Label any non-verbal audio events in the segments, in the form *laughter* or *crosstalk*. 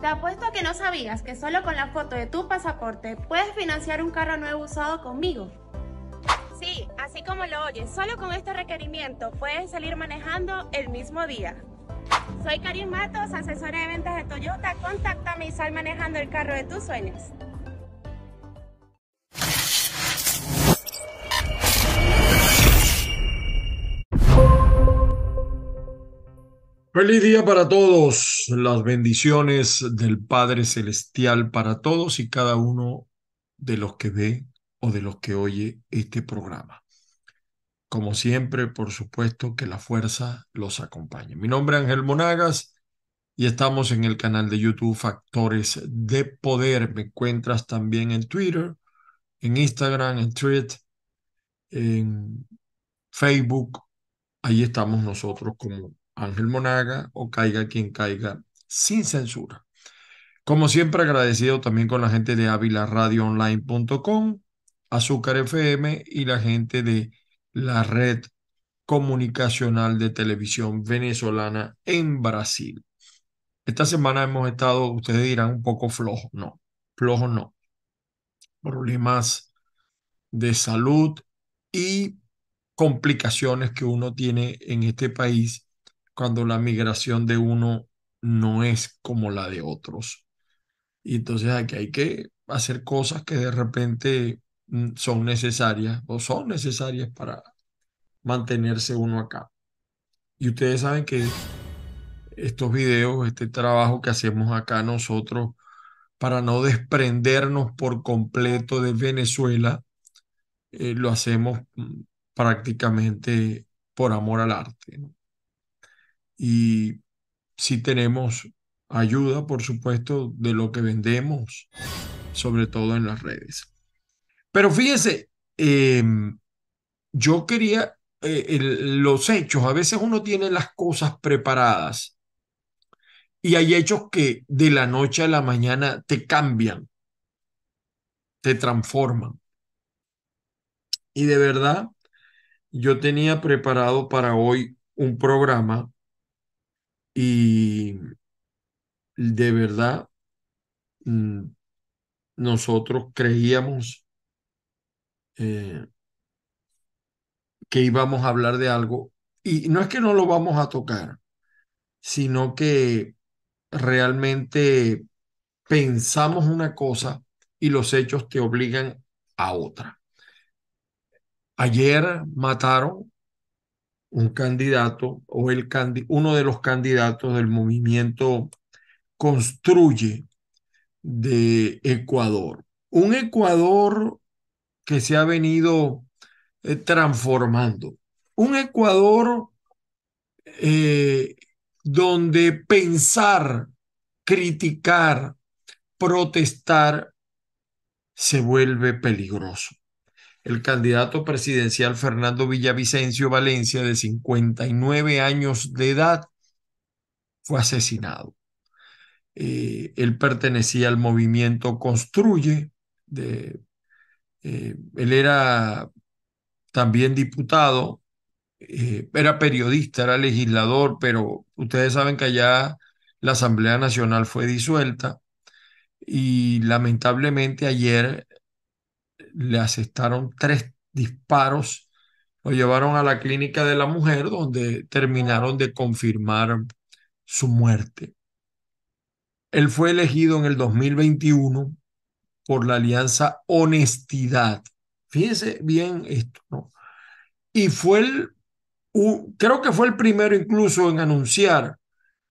Te apuesto a que no sabías que solo con la foto de tu pasaporte puedes financiar un carro nuevo usado conmigo. Sí, así como lo oyes, solo con este requerimiento puedes salir manejando el mismo día. Soy Karim Matos, asesora de ventas de Toyota. Contáctame y sal manejando el carro de tus sueños. Feliz día para todos las bendiciones del Padre Celestial para todos y cada uno de los que ve o de los que oye este programa. Como siempre, por supuesto, que la fuerza los acompañe. Mi nombre es Ángel Monagas y estamos en el canal de YouTube Factores de Poder. Me encuentras también en Twitter, en Instagram, en Twitter, en Facebook. Ahí estamos nosotros como Ángel Monaga o caiga quien caiga sin censura. Como siempre, agradecido también con la gente de avilaradioonline.com, Azúcar FM y la gente de la red comunicacional de televisión venezolana en Brasil. Esta semana hemos estado, ustedes dirán, un poco flojos, no, flojos no. Problemas de salud y complicaciones que uno tiene en este país cuando la migración de uno no es como la de otros. Y entonces aquí hay que hacer cosas que de repente mm, son necesarias o son necesarias para mantenerse uno acá. Y ustedes saben que estos videos, este trabajo que hacemos acá nosotros para no desprendernos por completo de Venezuela, eh, lo hacemos mm, prácticamente por amor al arte. Y si tenemos ayuda, por supuesto, de lo que vendemos, sobre todo en las redes. Pero fíjense, em, yo quería eh, los hechos, a veces uno tiene las cosas preparadas y hay hechos que de la noche a la mañana te cambian, te transforman. Y de verdad, yo tenía preparado para hoy un programa y de verdad, mm, nosotros creíamos eh, que íbamos a hablar de algo y no es que no lo vamos a tocar, sino que realmente pensamos una cosa y los hechos te obligan a otra. Ayer mataron un candidato o el uno de los candidatos del movimiento Construye de Ecuador. Un Ecuador que se ha venido eh, transformando. Un Ecuador eh, donde pensar, criticar, protestar se vuelve peligroso el candidato presidencial Fernando Villavicencio Valencia, de 59 años de edad, fue asesinado. Eh, él pertenecía al movimiento Construye, de, eh, él era también diputado, eh, era periodista, era legislador, pero ustedes saben que allá la Asamblea Nacional fue disuelta y lamentablemente ayer le asestaron tres disparos, lo llevaron a la clínica de la mujer donde terminaron de confirmar su muerte. Él fue elegido en el 2021 por la Alianza Honestidad. Fíjense bien esto, ¿no? Y fue el, creo que fue el primero incluso en anunciar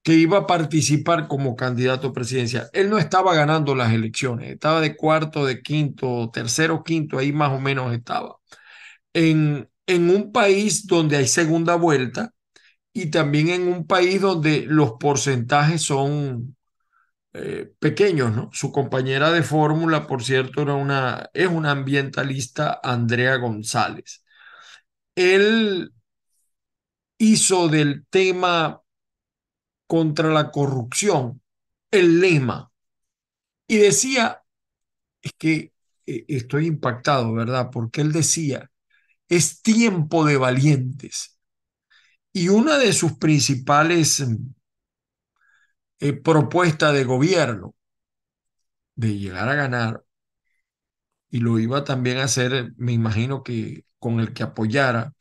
que iba a participar como candidato presidencial. Él no estaba ganando las elecciones, estaba de cuarto, de quinto, tercero, quinto, ahí más o menos estaba. En, en un país donde hay segunda vuelta y también en un país donde los porcentajes son eh, pequeños, ¿no? Su compañera de fórmula, por cierto, era una, es una ambientalista, Andrea González. Él hizo del tema contra la corrupción, el lema. Y decía, es que eh, estoy impactado, ¿verdad? Porque él decía, es tiempo de valientes. Y una de sus principales mm, eh, propuestas de gobierno de llegar a ganar, y lo iba también a hacer, me imagino que con el que apoyara,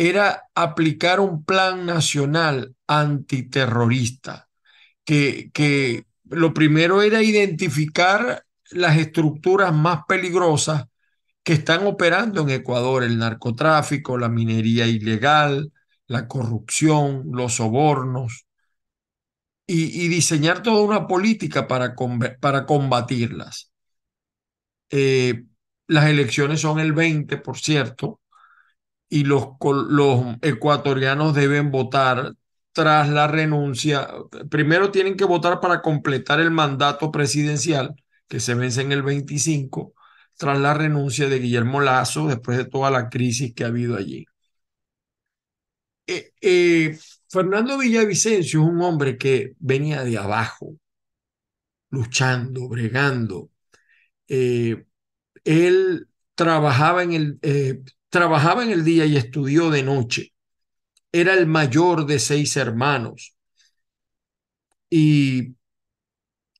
era aplicar un plan nacional antiterrorista, que, que lo primero era identificar las estructuras más peligrosas que están operando en Ecuador, el narcotráfico, la minería ilegal, la corrupción, los sobornos, y, diseñar toda una política para, para combatirlas. Eh, las elecciones son el 20, por cierto, y los, los ecuatorianos deben votar tras la renuncia. Primero tienen que votar para completar el mandato presidencial que se vence en el 25 tras la renuncia de Guillermo Lazo después de toda la crisis que ha habido allí. Eh, eh, Fernando Villavicencio es un hombre que venía de abajo, luchando, bregando. Eh, él trabajaba en el, Trabajaba en el día y estudió de noche. Era el mayor de seis hermanos. Y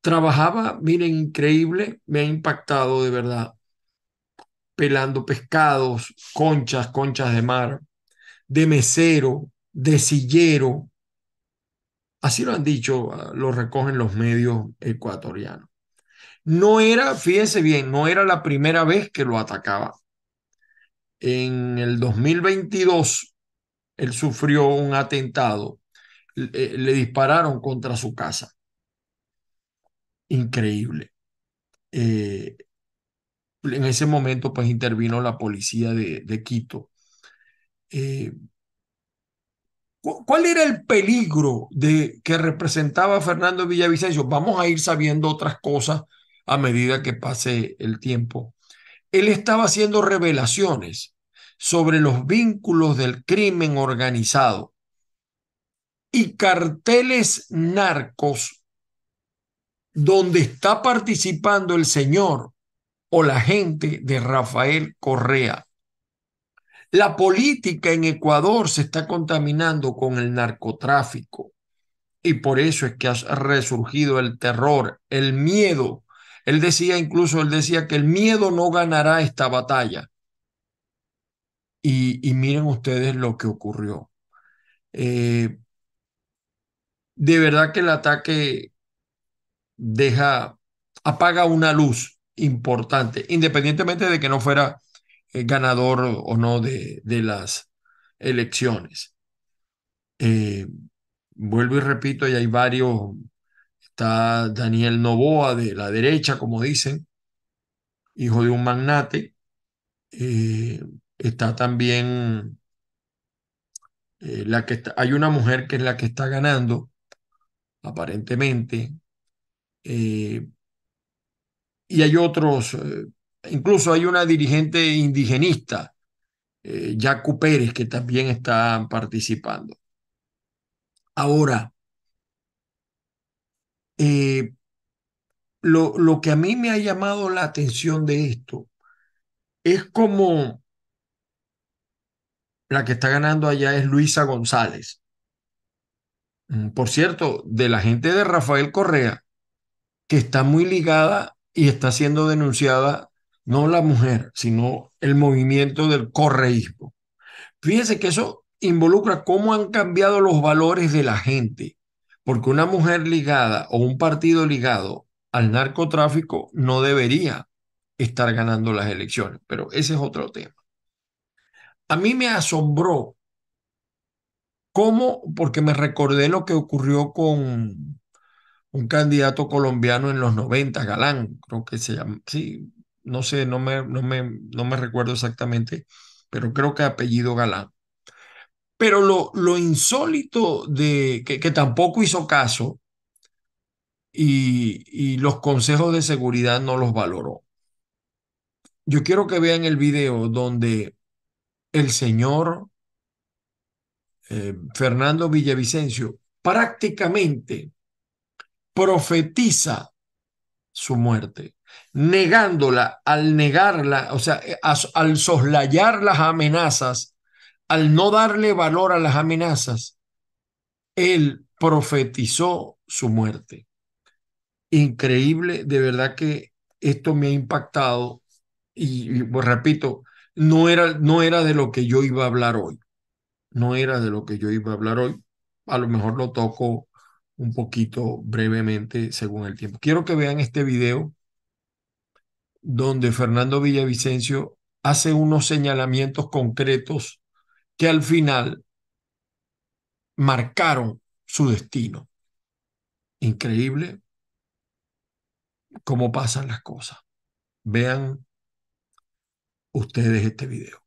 trabajaba, miren, increíble, me ha impactado de verdad, pelando pescados, conchas, conchas de mar, de mesero, de sillero. Así lo han dicho, ah, lo recogen los medios ecuatorianos. No era, fíjense bien, no era la primera vez que lo atacaba. En el 2022, él sufrió un atentado, le, dispararon contra su casa. Increíble. Eh, en ese momento, pues intervino la policía de, Quito. Eh, ¿Cuál era el peligro de, que representaba Fernando Villavicencio? Vamos a ir sabiendo otras cosas a medida que pase el tiempo él estaba haciendo revelaciones sobre los vínculos del crimen organizado y carteles narcos donde está participando el señor o la gente de Rafael Correa. La política en Ecuador se está contaminando con el narcotráfico y por eso es que ha resurgido el terror, el miedo él decía incluso, él decía que el miedo no ganará esta batalla. Y, miren ustedes lo que ocurrió. Eh, de verdad que el ataque deja, apaga una luz importante, independientemente de que no fuera eh, ganador o no de, de las elecciones. Eh, vuelvo y repito, y hay varios está Daniel Novoa de la derecha, como dicen, hijo de un magnate. Eh, está también eh, la que está, hay una mujer que es la que está ganando, aparentemente, eh, y hay otros, incluso hay una dirigente indigenista, Jacu Pérez, que también está participando. Ahora, eh, lo, lo que a mí me ha llamado la atención de esto es como la que está ganando allá es Luisa González. Mm, por cierto, de la gente de Rafael Correa, que está muy ligada y está siendo denunciada no la mujer, sino el movimiento del correísmo. Fíjense que eso involucra cómo han cambiado los valores de la gente porque una mujer ligada o un partido ligado al narcotráfico no debería estar ganando las elecciones, pero ese es otro tema. A mí me asombró cómo, porque me recordé lo que ocurrió con un candidato colombiano en los 90, Galán, creo que se llama, sí, no sé, no me, no me, no me recuerdo exactamente, pero creo que apellido Galán. Pero lo, lo insólito de que, tampoco hizo caso y, los consejos de seguridad no los valoró. Yo quiero que vean el video donde el señor eh, Fernando Villavicencio prácticamente profetiza su muerte, negándola al negarla, o sea, eh, al soslayar las amenazas al no darle valor a las amenazas, él profetizó su muerte. Increíble, de verdad que esto me ha impactado y, pues, repito, no era, no era de lo que yo iba a hablar hoy. No era de lo que yo iba a hablar hoy. A lo mejor lo toco un poquito brevemente según el tiempo. Quiero que vean este video donde Fernando Villavicencio hace unos señalamientos concretos que al final marcaron su destino. Increíble cómo pasan las cosas. Vean ustedes este video.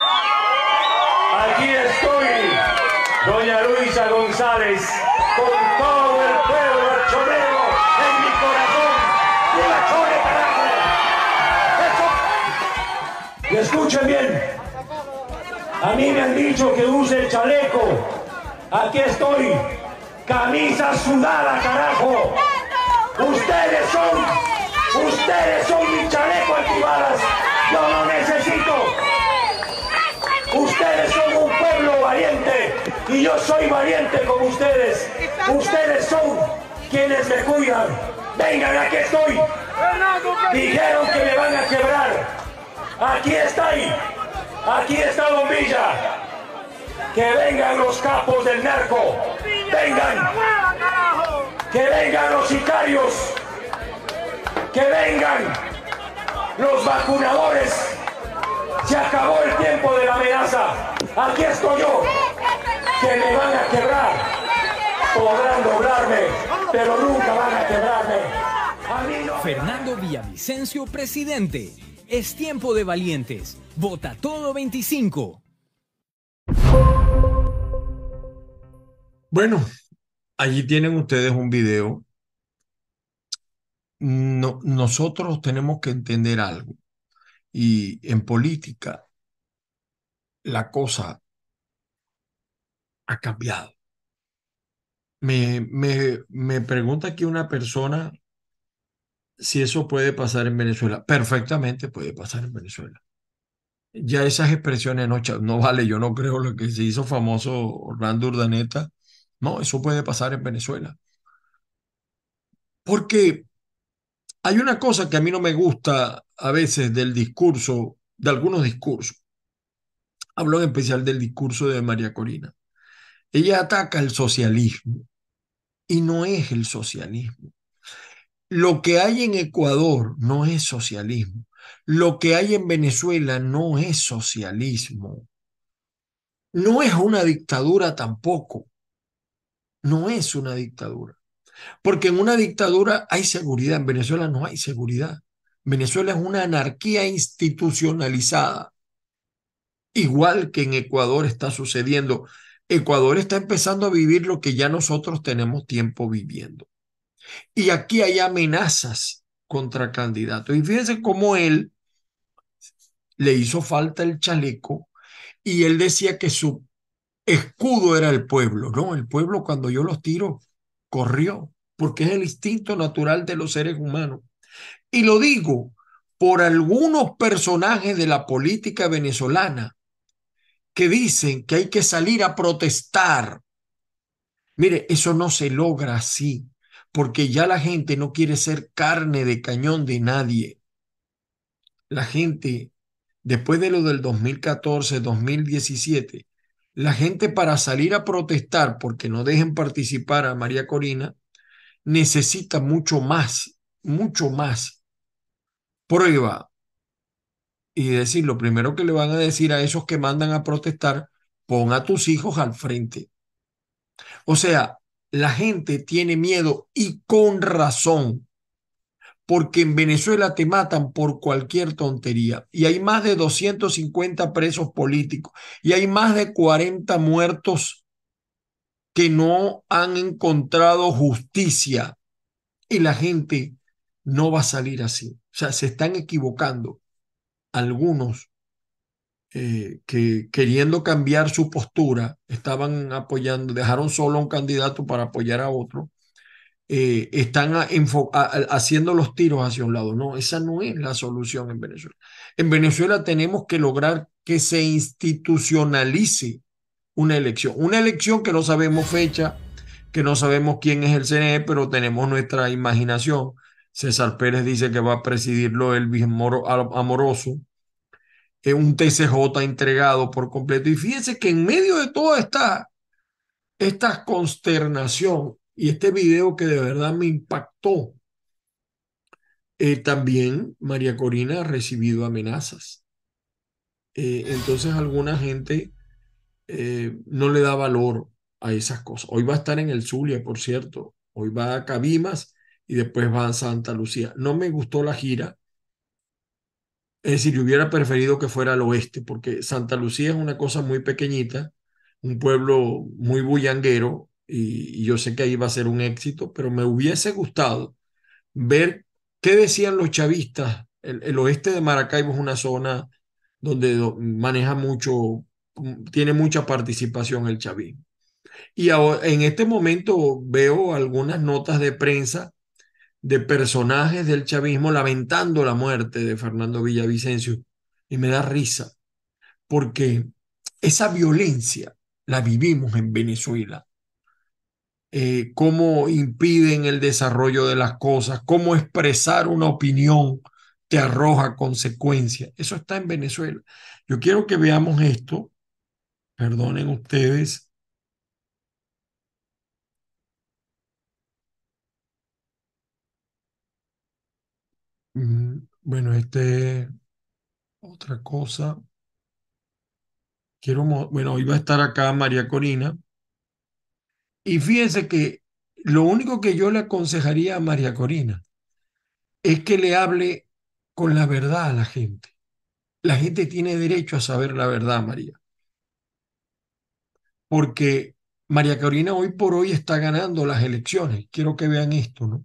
Aquí estoy, doña Luisa González, que use el chaleco. Aquí estoy. Camisa sudada, carajo. Ustedes son, ustedes son mi chaleco activadas, Yo no necesito. Ustedes son un pueblo valiente y yo soy valiente como ustedes. Ustedes son quienes me cuidan. Vengan, aquí estoy. Dijeron que me van a quebrar. Aquí está ahí. Aquí está Bombilla que vengan los capos del narco, vengan, que vengan los sicarios, que vengan los vacunadores. Se acabó el tiempo de la amenaza. Aquí estoy yo, que me van a quebrar. Podrán doblarme, pero nunca van a quebrarme. Fernando Villavicencio, presidente. Es tiempo de valientes. Vota todo 25. Bueno, allí tienen ustedes un video. No, nosotros tenemos que entender algo. Y en política, la cosa ha cambiado. Me, me, me pregunta aquí una persona si eso puede pasar en Venezuela. Perfectamente puede pasar en Venezuela. Ya esas expresiones no, no vale, yo no creo lo que se hizo famoso Orlando Urdaneta ¿no? Eso puede pasar en Venezuela. Porque hay una cosa que a mí no me gusta a veces del discurso, de algunos discursos. Hablo en especial del discurso de María Corina. Ella ataca el socialismo y no es el socialismo. Lo que hay en Ecuador no es socialismo. Lo que hay en Venezuela no es socialismo. No es una dictadura tampoco no es una dictadura. Porque en una dictadura hay seguridad, en Venezuela no hay seguridad. Venezuela es una anarquía institucionalizada, igual que en Ecuador está sucediendo. Ecuador está empezando a vivir lo que ya nosotros tenemos tiempo viviendo. Y aquí hay amenazas contra candidatos. Y fíjense cómo él le hizo falta el chaleco y él decía que su escudo era el pueblo. No, el pueblo cuando yo los tiro, corrió, porque es el instinto natural de los seres humanos. Y lo digo por algunos personajes de la política venezolana que dicen que hay que salir a protestar. Mire, eso no se logra así, porque ya la gente no quiere ser carne de cañón de nadie. La gente, después de lo del 2014, 2017, la gente para salir a protestar porque no dejen participar a María Corina necesita mucho más, mucho más prueba y decir, lo primero que le van a decir a esos que mandan a protestar, pon a tus hijos al frente. O sea, la gente tiene miedo y con razón porque en Venezuela te matan por cualquier tontería. Y hay más de 250 presos políticos y hay más de 40 muertos que no han encontrado justicia. Y la gente no va a salir así. O sea, se están equivocando algunos eh, que queriendo cambiar su postura, estaban apoyando, dejaron solo a un candidato para apoyar a otro eh, están haciendo los tiros hacia un lado. No, esa no es la solución en Venezuela. En Venezuela tenemos que lograr que se institucionalice una elección, una elección que no sabemos fecha, que no sabemos quién es el CNE, pero tenemos nuestra imaginación. César Pérez dice que va a presidirlo el Amoroso, es un TCJ entregado por completo. Y fíjense que en medio de toda esta consternación y este video que de verdad me impactó. Eh, también María Corina ha recibido amenazas. Eh, entonces alguna gente eh, no le da valor a esas cosas. Hoy va a estar en el Zulia, por cierto. Hoy va a Cabimas y después va a Santa Lucía. No me gustó la gira. Es decir, yo hubiera preferido que fuera al oeste, porque Santa Lucía es una cosa muy pequeñita, un pueblo muy bullanguero, y, yo sé que ahí va a ser un éxito, pero me hubiese gustado ver qué decían los chavistas. El, oeste de Maracaibo es una zona donde maneja mucho, mm, tiene mucha participación el chavismo. Y en este momento veo algunas notas de prensa de personajes del chavismo lamentando la muerte de Fernando Villavicencio y me da risa, porque esa violencia la vivimos en Venezuela eh, cómo impiden el desarrollo de las cosas, cómo expresar una opinión te arroja consecuencias. Eso está en Venezuela. Yo quiero que veamos esto, perdonen ustedes. Mm, bueno, este otra cosa. Quiero, bueno, va a estar acá María Corina, y fíjense que lo único que yo le aconsejaría a María Corina es que le hable con la verdad a la gente. La gente tiene derecho a saber la verdad, María. Porque María Corina hoy por hoy está ganando las elecciones. Quiero que vean esto, ¿no?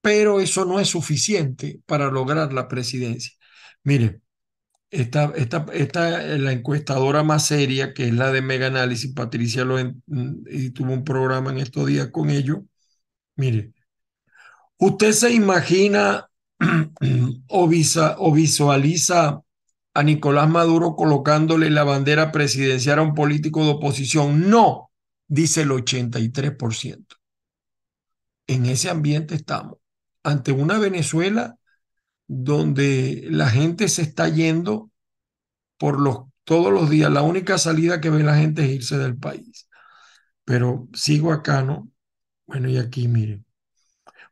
Pero eso no es suficiente para lograr la presidencia. Miren, esta, esta, eh, la encuestadora más seria, que es la de Mega Análisis, Patricia lo mm, tuvo un programa en estos días con ellos. Mire, ¿usted se imagina *clears throat* o visualiza a Nicolás Maduro colocándole la bandera presidencial a un político de oposición? No, dice el 83%. En ese ambiente estamos, ante una Venezuela donde la gente se está yendo por los, todos los días. La única salida que ve la gente es irse del país. Pero sigo acá, ¿no? Bueno, y aquí miren.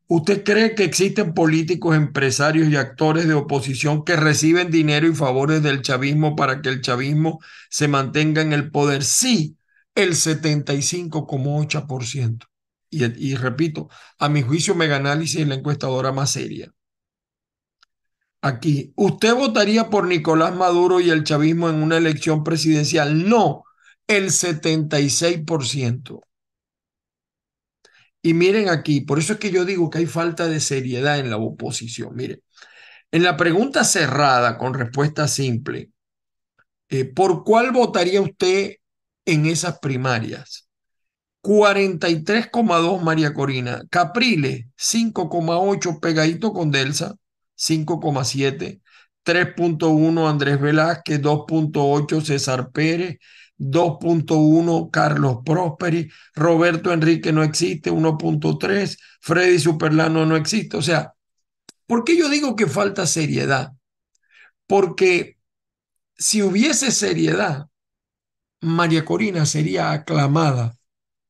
¿Usted cree que existen políticos, empresarios y actores de oposición que reciben dinero y favores del chavismo para que el chavismo se mantenga en el poder? Sí, el 75,8%. Y, y repito, a mi juicio, Meganálisis es la encuestadora más seria aquí. ¿Usted votaría por Nicolás Maduro y el chavismo en una elección presidencial? No, el 76%. Y miren aquí, por eso es que yo digo que hay falta de seriedad en la oposición. Miren, en la pregunta cerrada con respuesta simple, eh, ¿por cuál votaría usted en esas primarias? 43,2 María Corina, Capriles 5,8 pegadito con Delsa, 5,7. 3.1 Andrés Velázquez, 2.8 César Pérez, 2.1 Carlos Prosperi, Roberto Enrique no existe, 1.3, Freddy Superlano no existe. O sea, ¿por qué yo digo que falta seriedad? Porque si hubiese seriedad, María Corina sería aclamada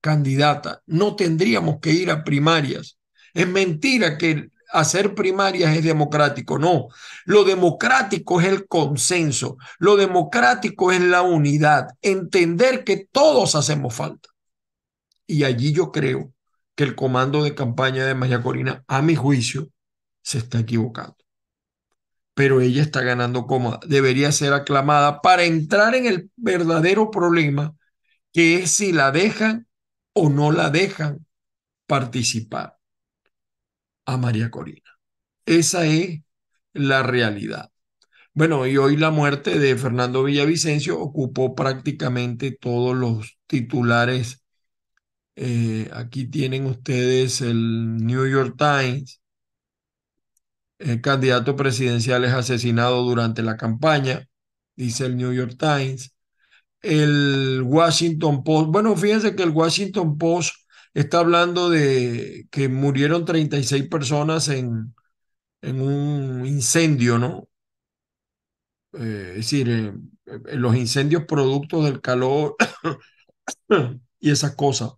candidata. No tendríamos que ir a primarias. Es mentira que hacer primarias es democrático. No, lo democrático es el consenso, lo democrático es la unidad, entender que todos hacemos falta. Y allí yo creo que el comando de campaña de Maya Corina, a mi juicio, se está equivocando. Pero ella está ganando como Debería ser aclamada para entrar en el verdadero problema, que es si la dejan o no la dejan participar a María Corina. Esa es la realidad. Bueno, y hoy la muerte de Fernando Villavicencio ocupó prácticamente todos los titulares. Eh, aquí tienen ustedes el New York Times. El candidato presidencial es asesinado durante la campaña, dice el New York Times. El Washington Post. Bueno, fíjense que el Washington Post está hablando de que murieron 36 personas en, en un incendio, ¿no? Eh, es decir, eh, eh, los incendios productos del calor *coughs* y esas cosas.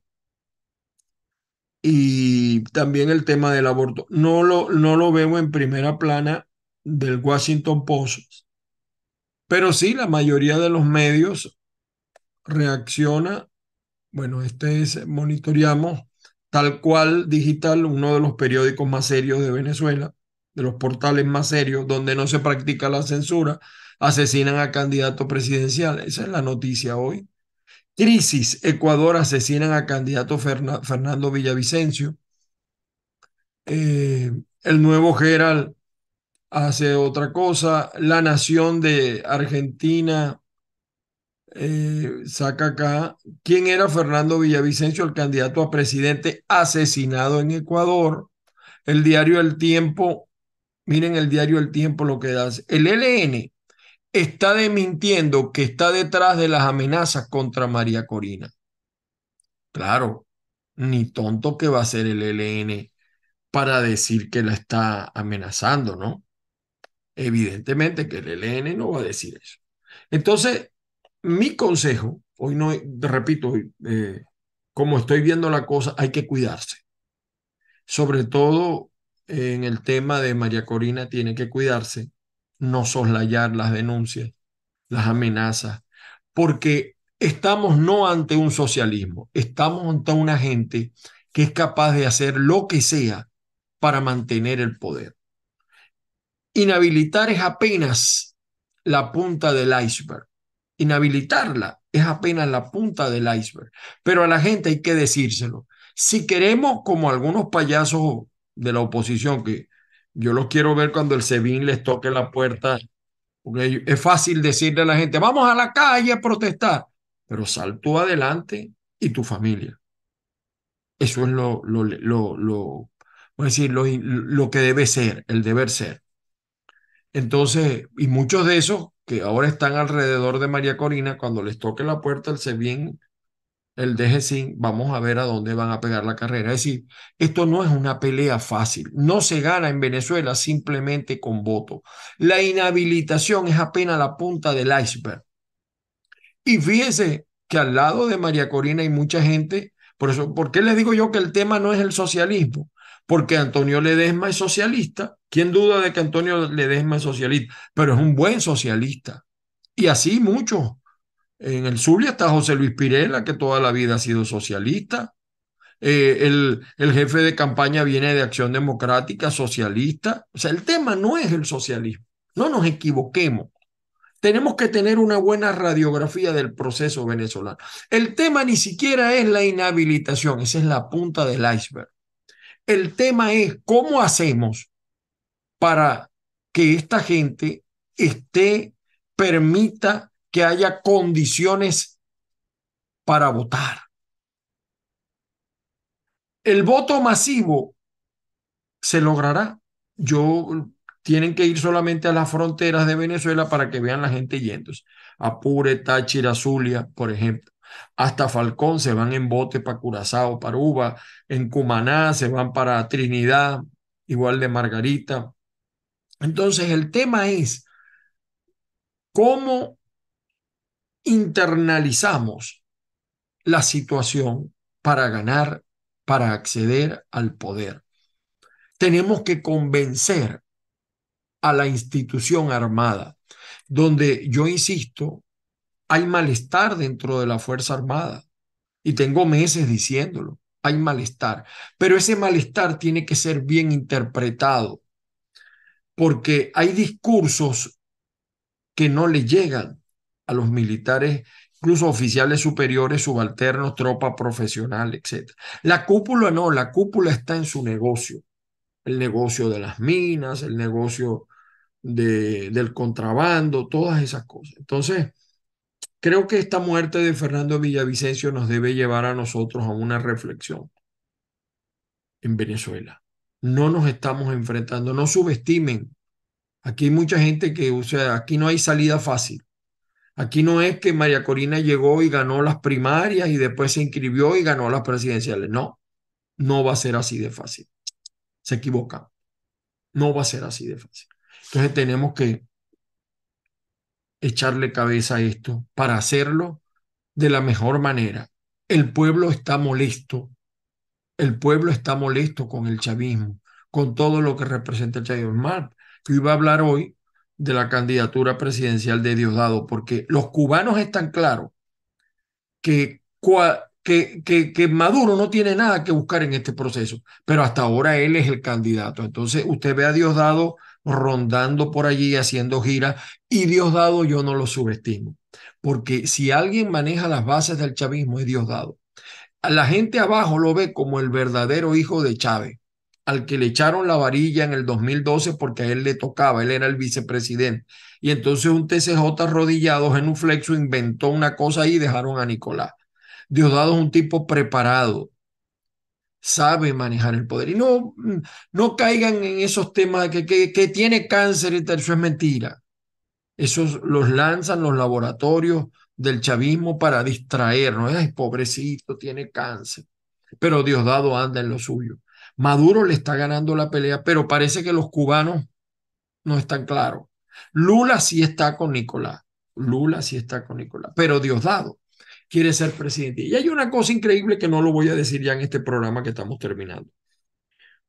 Y también el tema del aborto. No lo, no lo veo en primera plana del Washington Post, pero sí la mayoría de los medios reacciona bueno, este es Monitoreamos, tal cual digital, uno de los periódicos más serios de Venezuela, de los portales más serios, donde no se practica la censura, asesinan a candidato presidencial. Esa es la noticia hoy. Crisis, Ecuador asesinan a candidato Fernando Villavicencio. Eh, el nuevo general hace otra cosa. La Nación de Argentina eh, saca acá quién era Fernando Villavicencio, el candidato a presidente asesinado en Ecuador. El diario El Tiempo, miren el diario El Tiempo lo que das El LN está demintiendo que está detrás de las amenazas contra María Corina. Claro, ni tonto que va a ser el LN para decir que la está amenazando, ¿no? Evidentemente que el LN no va a decir eso. Entonces, mi consejo, hoy no, repito, eh, como estoy viendo la cosa, hay que cuidarse. Sobre todo eh, en el tema de María Corina, tiene que cuidarse, no soslayar las denuncias, las amenazas, porque estamos no ante un socialismo, estamos ante una gente que es capaz de hacer lo que sea para mantener el poder. Inhabilitar es apenas la punta del iceberg inhabilitarla es apenas la punta del iceberg. Pero a la gente hay que decírselo. Si queremos, como algunos payasos de la oposición, que yo los quiero ver cuando el SEBIN les toque la puerta, porque es fácil decirle a la gente, vamos a la calle a protestar, pero sal tú adelante y tu familia. Eso es lo, lo, lo, lo que debe ser, el deber ser. Entonces, y muchos de esos ahora están alrededor de María Corina, cuando les toque la puerta el bien el sin, vamos a ver a dónde van a pegar la carrera. Es decir, esto no es una pelea fácil, no se gana en Venezuela simplemente con voto. La inhabilitación es apenas la punta del iceberg. Y fíjese que al lado de María Corina hay mucha gente, por eso, ¿por qué les digo yo que el tema no es el socialismo? porque Antonio Ledesma es socialista. ¿Quién duda de que Antonio Ledesma es socialista? Pero es un buen socialista. Y así muchos. En el Zulia está José Luis Pirela, que toda la vida ha sido socialista. Eh, el, el jefe de campaña viene de Acción Democrática, socialista. O sea, el tema no es el socialismo. No nos equivoquemos. Tenemos que tener una buena radiografía del proceso venezolano. El tema ni siquiera es la inhabilitación, esa es la punta del iceberg. El tema es cómo hacemos para que esta gente esté, permita que haya condiciones para votar. El voto masivo se logrará. Yo tienen que ir solamente a las fronteras de Venezuela para que vean la gente yéndose. Apure, Táchira, Zulia, por ejemplo hasta Falcón, se van en bote para Curazao, para Uva, en Cumaná, se van para Trinidad, igual de Margarita. Entonces el tema es cómo internalizamos la situación para ganar, para acceder al poder. Tenemos que convencer a la institución armada, donde yo insisto, hay malestar dentro de la Fuerza Armada. Y tengo meses diciéndolo, hay malestar. Pero ese malestar tiene que ser bien interpretado, porque hay discursos que no le llegan a los militares, incluso oficiales superiores, subalternos, tropa profesional, etc. La cúpula no, la cúpula está en su negocio, el negocio de las minas, el negocio de, del contrabando, todas esas cosas. Entonces, Creo que esta muerte de Fernando Villavicencio nos debe llevar a nosotros a una reflexión en Venezuela. No nos estamos enfrentando, no subestimen. Aquí hay mucha gente que, o sea, aquí no hay salida fácil. Aquí no es que María Corina llegó y ganó las primarias y después se inscribió y ganó las presidenciales. No, no va a ser así de fácil. Se equivoca. No va a ser así de fácil. Entonces tenemos que echarle cabeza a esto para hacerlo de la mejor manera. El pueblo está molesto, el pueblo está molesto con el chavismo, con todo lo que representa el chavismo. yo iba a hablar hoy de la candidatura presidencial de Diosdado, porque los cubanos están claros que, que, que, que, Maduro no tiene nada que buscar en este proceso, pero hasta ahora él es el candidato. Entonces usted ve a Diosdado rondando por allí haciendo gira y Diosdado yo no lo subestimo, porque si alguien maneja las bases del chavismo es Diosdado. la gente abajo lo ve como el verdadero hijo de Chávez, al que le echaron la varilla en el 2012 porque a él le tocaba, él era el vicepresidente. Y entonces un TCJ arrodillado, flexo inventó una cosa y dejaron a Nicolás. Diosdado es un tipo preparado, sabe manejar el poder. Y no, no caigan en esos temas que, que, tiene cáncer y tercio es mentira. Esos los lanzan los laboratorios del chavismo para distraernos. Es pobrecito, tiene cáncer. Pero Diosdado anda en lo suyo. Maduro le está ganando la pelea, pero parece que los cubanos no están claros. Lula sí está con Nicolás. Lula sí está con Nicolás. Pero Diosdado quiere ser presidente. Y hay una cosa increíble que no lo voy a decir ya en este programa que estamos terminando.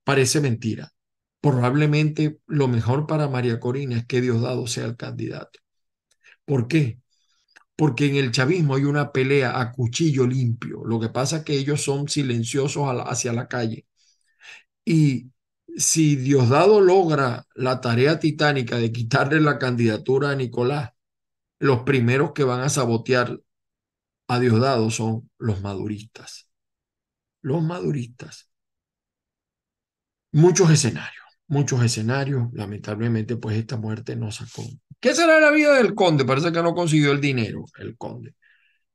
Parece mentira. Probablemente lo mejor para María Corina es que Diosdado sea el candidato. ¿Por qué? Porque en el chavismo hay una pelea a cuchillo limpio. Lo que pasa es que ellos son silenciosos hacia la calle. Y si Diosdado logra la tarea titánica de quitarle la candidatura a Nicolás, los primeros que van a sabotear a dados son los maduristas. Los maduristas. Muchos escenarios, muchos escenarios. Lamentablemente, pues esta muerte no sacó. ¿Qué será la vida del conde? Parece que no consiguió el dinero, el conde.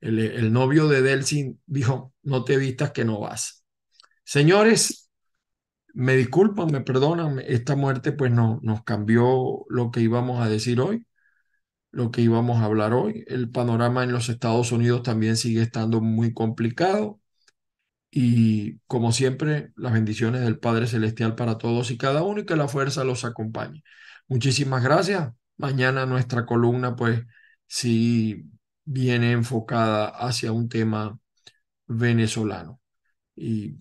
El, el novio de Delsin dijo, no te vistas que no vas. Señores, me disculpan, me perdonan, esta muerte pues no, nos cambió lo que íbamos a decir hoy lo que íbamos a hablar hoy. El panorama en los Estados Unidos también sigue estando muy complicado. Y como siempre, las bendiciones del Padre Celestial para todos y cada uno y que la fuerza los acompañe. Muchísimas gracias. Mañana nuestra columna, pues, sí viene enfocada hacia un tema venezolano. Y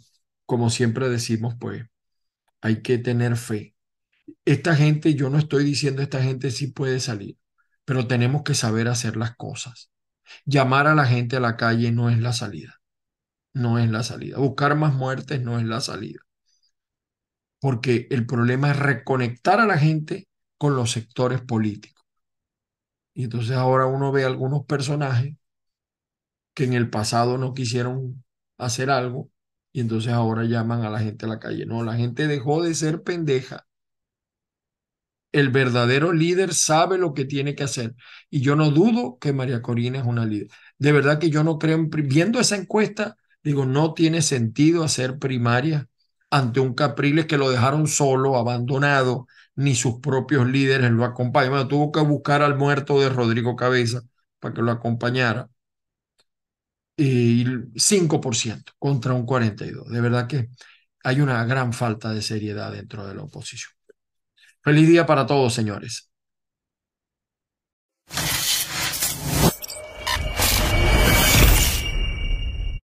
como siempre decimos, pues, hay que tener fe. Esta gente, yo no estoy diciendo esta gente sí puede salir pero tenemos que saber hacer las cosas. Llamar a la gente a la calle no es la salida. No es la salida. Buscar más muertes no es la salida. Porque el problema es reconectar a la gente con los sectores políticos. Y entonces ahora uno ve algunos personajes que en el pasado no quisieron hacer algo y entonces ahora llaman a la gente a la calle. No, la gente dejó de ser pendeja el verdadero líder sabe lo que tiene que hacer. Y yo no dudo que María Corina es una líder. De verdad que yo no creo, viendo esa encuesta, digo, no tiene sentido hacer primaria ante un Capriles que lo dejaron solo, abandonado, ni sus propios líderes lo acompañan. Bueno, tuvo que buscar al muerto de Rodrigo Cabeza para que lo acompañara. Y 5% contra un 42%. De verdad que hay una gran falta de seriedad dentro de la oposición. Feliz día para todos, señores.